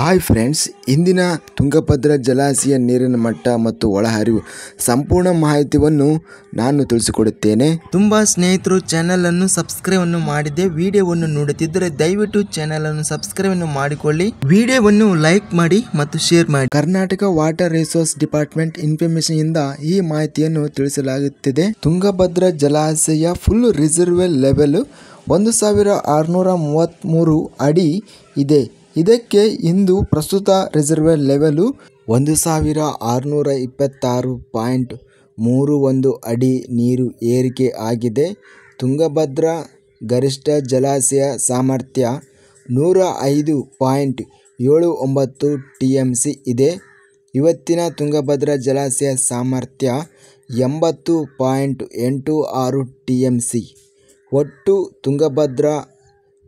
hi friends ಇಂದಿನ ತುಂಗಭದ್ರಾ ಜಲಾಶಯ ನೀರಿನ ಮಟ್ಟ ಮತ್ತು ಒಳಹರಿವು ಸಂಪೂರ್ಣ ಮಾಹಿತಿಯನ್ನು ನಾನು ತಿಳಿಸಿಕೊಡುತ್ತೇನೆ ತುಂಬ ಸ್ನೇಹಿತರು ಅನ್ನು ಸಬ್ಸ್ಕ್ರೈಬ್ ಅನ್ನು ಮಾಡಿದೆ ವಿಡಿಯೋವನ್ನು ನೋಡುತ್ತಿದ್ದರೆ ದಯವಿಟ್ಟು ಸಬ್ಸ್ಕ್ರೈಬ್ ಅನ್ನು ಮಾಡಿಕೊಳ್ಳಿ ವಿಡಿಯೋವನ್ನು ಲೈಕ್ ಮಾಡಿ ಮತ್ತು ಶೇರ್ ಮಾಡಿ Karnataka water resource department information ಇಂದ ಈ ಮಾಹಿತಿಯನ್ನು ತಿಳಿಸಲಾಗುತ್ತಿದೆ ತುಂಗಭದ್ರಾ ಜಲಾಶಯ ಫುಲ್ ರಿಸರ್ವೇ ಲೆವೆಲ್ ಒಂದು ಸಾವಿರ ಆರುನೂರ ಮೂವತ್ತ್ಮೂರು ಅಡಿ ಇದೆ ಇದಕ್ಕೆ ಇಂದು ಪ್ರಸ್ತುತ ರಿಸರ್ವ್ ಲೆವೆಲು ಒಂದು ಸಾವಿರ ಆರುನೂರ ಇಪ್ಪತ್ತಾರು ಪಾಯಿಂಟ್ ಮೂರು ಒಂದು ಅಡಿ ನೀರು ಏರಿಕೆ ಆಗಿದೆ ತುಂಗಭದ್ರಾ ಗರಿಷ್ಠ ಜಲಾಶಯ ಸಾಮರ್ಥ್ಯ ನೂರ ಐದು ಪಾಯಿಂಟ್ ಏಳು ಒಂಬತ್ತು ಟಿ ಎಮ್ ಸಿ ಇದೆ ಇವತ್ತಿನ ತುಂಗಭದ್ರಾ ಜಲಾಶಯ ಸಾಮರ್ಥ್ಯ ಎಂಬತ್ತು ಪಾಯಿಂಟ್ ಎಂಟು ಆರು ಟಿ ಎಮ್ ಸಿ ಒಟ್ಟು ತುಂಗಭದ್ರಾ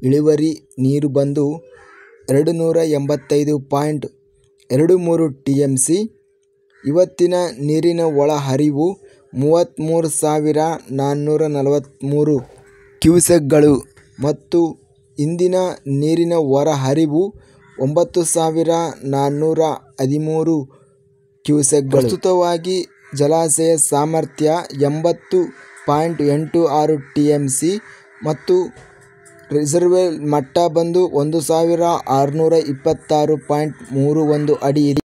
ಇಳುವರಿ ನೀರು ಬಂದು ಎರಡು ನೂರ ಎಂಬತ್ತೈದು ಪಾಯಿಂಟ್ ಎರಡು ಮೂರು ಟಿ ಎಮ್ ಸಿ ಇವತ್ತಿನ ನೀರಿನ ಒಳಹರಿವು ಮೂವತ್ತ್ಮೂರು ಸಾವಿರ ನಾನ್ನೂರ ನಲವತ್ತ್ಮೂರು ಕ್ಯೂಸೆಕ್ಗಳು ಮತ್ತು ಇಂದಿನ ನೀರಿನ ಹೊರಹರಿವು ಒಂಬತ್ತು ಸಾವಿರ ನಾನ್ನೂರ ಹದಿಮೂರು ಕ್ಯೂಸೆಕ್ಗಳು ಪ್ರಸ್ತುತವಾಗಿ ಜಲಾಶಯ ಸಾಮರ್ಥ್ಯ ಎಂಬತ್ತು ಪಾಯಿಂಟ್ ಎಂಟು ಆರು ಟಿ ಎಮ್ ಸಿ ಮತ್ತು ರಿಸರ್ವೆ ಮಟ್ಟ ಬಂದು ಒಂದು ಸಾವಿರ ಆರುನೂರ ಇಪ್ಪತ್ತಾರು ಪಾಯಿಂಟ್ ಮೂರು ಒಂದು ಅಡಿ ಇದೆ